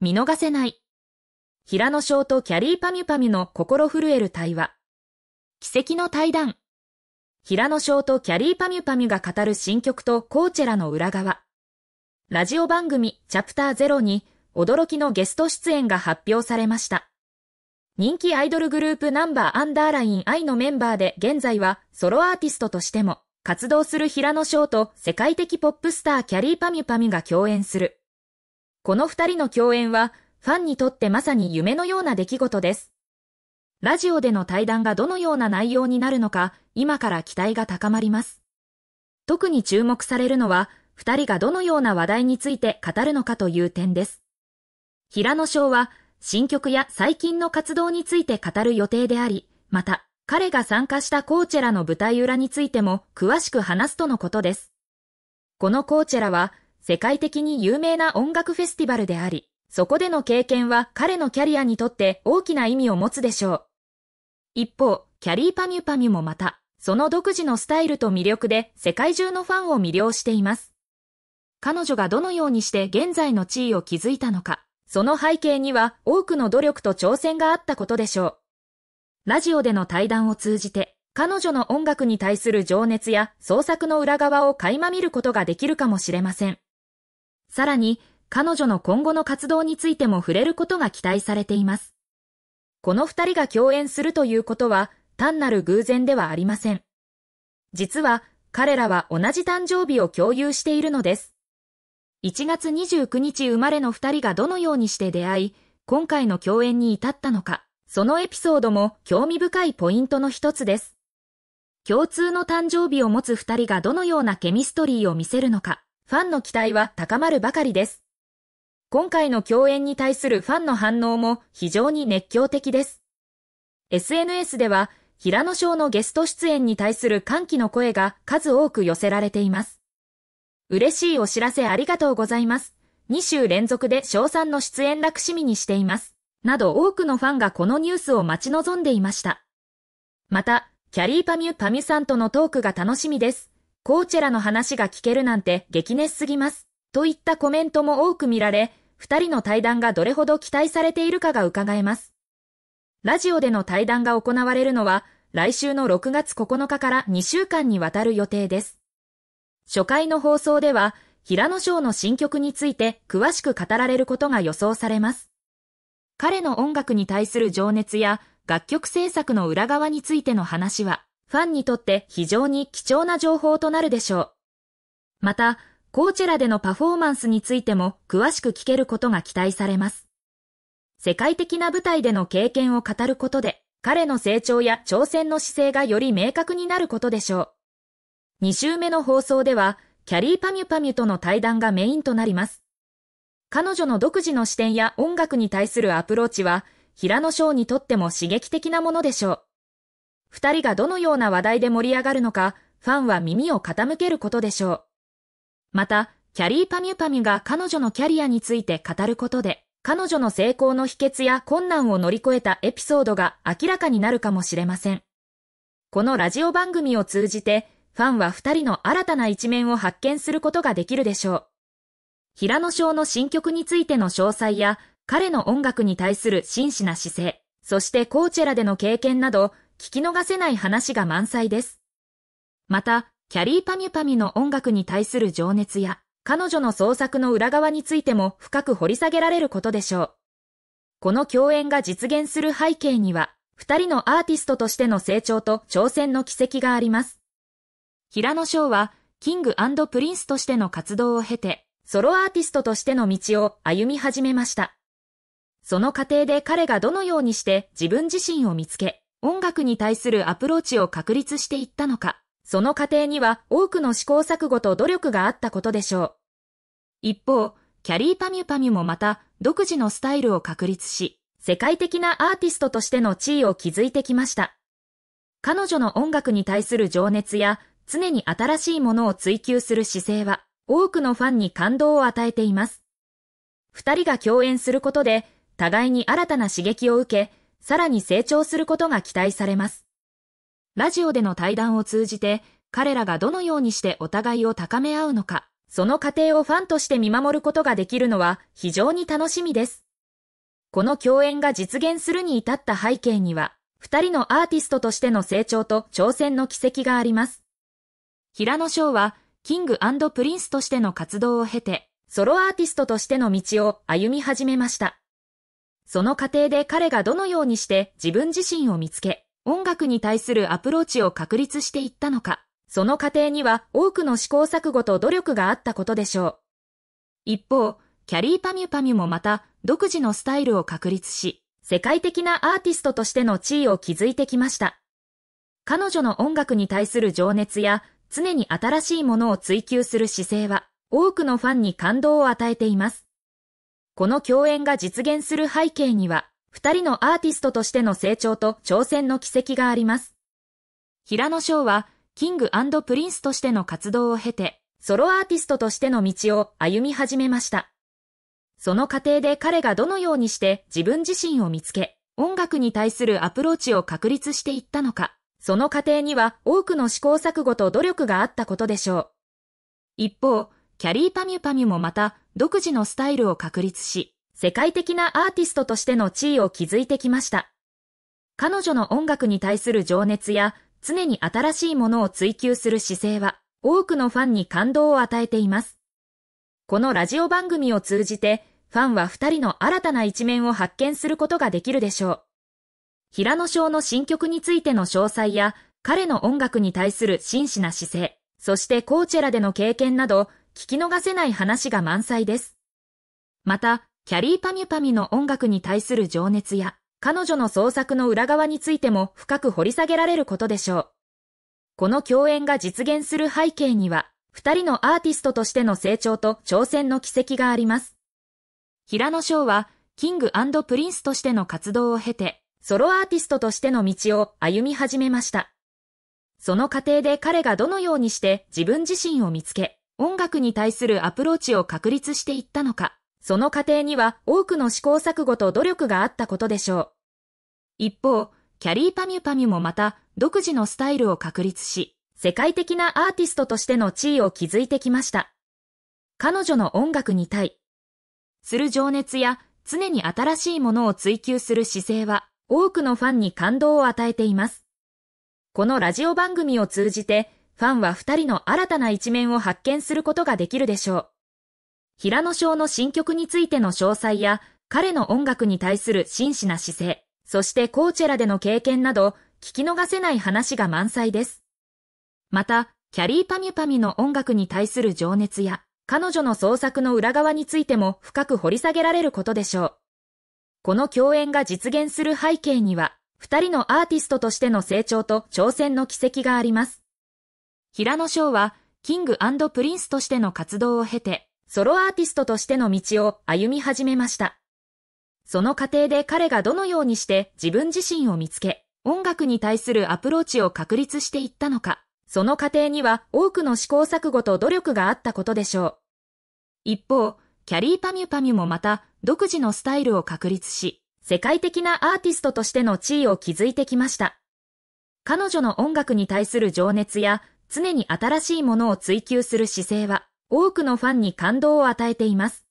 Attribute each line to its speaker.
Speaker 1: 見逃せない。平野翔とキャリーパミュパミュの心震える対話。奇跡の対談。平野翔とキャリーパミュパミュが語る新曲とコーチェラの裏側。ラジオ番組チャプター0に驚きのゲスト出演が発表されました。人気アイドルグループナンバーアンダーライン愛のメンバーで現在はソロアーティストとしても活動する平野翔と世界的ポップスターキャリーパミュパミュが共演するこの二人の共演は、ファンにとってまさに夢のような出来事です。ラジオでの対談がどのような内容になるのか、今から期待が高まります。特に注目されるのは、二人がどのような話題について語るのかという点です。平野翔は、新曲や最近の活動について語る予定であり、また、彼が参加したコーチェラの舞台裏についても詳しく話すとのことです。このコーチェラは、世界的に有名な音楽フェスティバルであり、そこでの経験は彼のキャリアにとって大きな意味を持つでしょう。一方、キャリーパミュパミュもまた、その独自のスタイルと魅力で世界中のファンを魅了しています。彼女がどのようにして現在の地位を築いたのか、その背景には多くの努力と挑戦があったことでしょう。ラジオでの対談を通じて、彼女の音楽に対する情熱や創作の裏側を垣間見ることができるかもしれません。さらに、彼女の今後の活動についても触れることが期待されています。この二人が共演するということは、単なる偶然ではありません。実は、彼らは同じ誕生日を共有しているのです。1月29日生まれの二人がどのようにして出会い、今回の共演に至ったのか、そのエピソードも興味深いポイントの一つです。共通の誕生日を持つ二人がどのようなケミストリーを見せるのか、ファンの期待は高まるばかりです。今回の共演に対するファンの反応も非常に熱狂的です。SNS では、平野翔のゲスト出演に対する歓喜の声が数多く寄せられています。嬉しいお知らせありがとうございます。2週連続で賞賛の出演楽しみにしています。など多くのファンがこのニュースを待ち望んでいました。また、キャリーパミュパミュさんとのトークが楽しみです。コーチェラの話が聞けるなんて激熱すぎます。といったコメントも多く見られ、二人の対談がどれほど期待されているかが伺えます。ラジオでの対談が行われるのは、来週の6月9日から2週間にわたる予定です。初回の放送では、平野翔の新曲について詳しく語られることが予想されます。彼の音楽に対する情熱や楽曲制作の裏側についての話は、ファンにとって非常に貴重な情報となるでしょう。また、コーチェラでのパフォーマンスについても詳しく聞けることが期待されます。世界的な舞台での経験を語ることで、彼の成長や挑戦の姿勢がより明確になることでしょう。2週目の放送では、キャリーパミュパミュとの対談がメインとなります。彼女の独自の視点や音楽に対するアプローチは、平野翔にとっても刺激的なものでしょう。二人がどのような話題で盛り上がるのか、ファンは耳を傾けることでしょう。また、キャリーパミュパミュが彼女のキャリアについて語ることで、彼女の成功の秘訣や困難を乗り越えたエピソードが明らかになるかもしれません。このラジオ番組を通じて、ファンは二人の新たな一面を発見することができるでしょう。平野翔の新曲についての詳細や、彼の音楽に対する真摯な姿勢、そしてコーチェラでの経験など、聞き逃せない話が満載です。また、キャリーパミュパミュの音楽に対する情熱や、彼女の創作の裏側についても深く掘り下げられることでしょう。この共演が実現する背景には、二人のアーティストとしての成長と挑戦の軌跡があります。平野翔は、キングプリンスとしての活動を経て、ソロアーティストとしての道を歩み始めました。その過程で彼がどのようにして自分自身を見つけ、音楽に対するアプローチを確立していったのか、その過程には多くの試行錯誤と努力があったことでしょう。一方、キャリーパミュパミュもまた独自のスタイルを確立し、世界的なアーティストとしての地位を築いてきました。彼女の音楽に対する情熱や、常に新しいものを追求する姿勢は、多くのファンに感動を与えています。二人が共演することで、互いに新たな刺激を受け、さらに成長することが期待されます。ラジオでの対談を通じて、彼らがどのようにしてお互いを高め合うのか、その過程をファンとして見守ることができるのは非常に楽しみです。この共演が実現するに至った背景には、二人のアーティストとしての成長と挑戦の軌跡があります。平野翔は、キングプリンスとしての活動を経て、ソロアーティストとしての道を歩み始めました。その過程で彼がどのようにして自分自身を見つけ、音楽に対するアプローチを確立していったのか、その過程には多くの試行錯誤と努力があったことでしょう。一方、キャリーパミュパミュもまた独自のスタイルを確立し、世界的なアーティストとしての地位を築いてきました。彼女の音楽に対する情熱や常に新しいものを追求する姿勢は多くのファンに感動を与えています。この共演が実現する背景には、二人のアーティストとしての成長と挑戦の軌跡があります。平野翔は、キングプリンスとしての活動を経て、ソロアーティストとしての道を歩み始めました。その過程で彼がどのようにして自分自身を見つけ、音楽に対するアプローチを確立していったのか、その過程には多くの試行錯誤と努力があったことでしょう。一方、キャリーパミュパミュもまた独自のスタイルを確立し、世界的なアーティストとしての地位を築いてきました。彼女の音楽に対する情熱や常に新しいものを追求する姿勢は多くのファンに感動を与えています。このラジオ番組を通じてファンは二人の新たな一面を発見することができるでしょう。平野翔の新曲についての詳細や彼の音楽に対する真摯な姿勢、そしてコーチェラでの経験など聞き逃せない話が満載です。また、キャリーパミュパミの音楽に対する情熱や、彼女の創作の裏側についても深く掘り下げられることでしょう。この共演が実現する背景には、二人のアーティストとしての成長と挑戦の軌跡があります。平野翔は、キングプリンスとしての活動を経て、ソロアーティストとしての道を歩み始めました。その過程で彼がどのようにして自分自身を見つけ、音楽に対するアプローチを確立していったのか、その過程には多くの試行錯誤と努力があったことでしょう。一方、キャリーパミュパミュもまた独自のスタイルを確立し、世界的なアーティストとしての地位を築いてきました。彼女の音楽に対する情熱や常に新しいものを追求する姿勢は多くのファンに感動を与えています。このラジオ番組を通じてファンは二人の新たな一面を発見することができるでしょう。平野翔の新曲についての詳細や、彼の音楽に対する真摯な姿勢、そしてコーチェラでの経験など、聞き逃せない話が満載です。また、キャリーパミュパミュの音楽に対する情熱や、彼女の創作の裏側についても深く掘り下げられることでしょう。この共演が実現する背景には、二人のアーティストとしての成長と挑戦の軌跡があります。平野翔は、キングプリンスとしての活動を経て、ソロアーティストとしての道を歩み始めました。その過程で彼がどのようにして自分自身を見つけ、音楽に対するアプローチを確立していったのか、その過程には多くの試行錯誤と努力があったことでしょう。一方、キャリーパミュパミュもまた独自のスタイルを確立し、世界的なアーティストとしての地位を築いてきました。彼女の音楽に対する情熱や常に新しいものを追求する姿勢は、多くのファンに感動を与えています。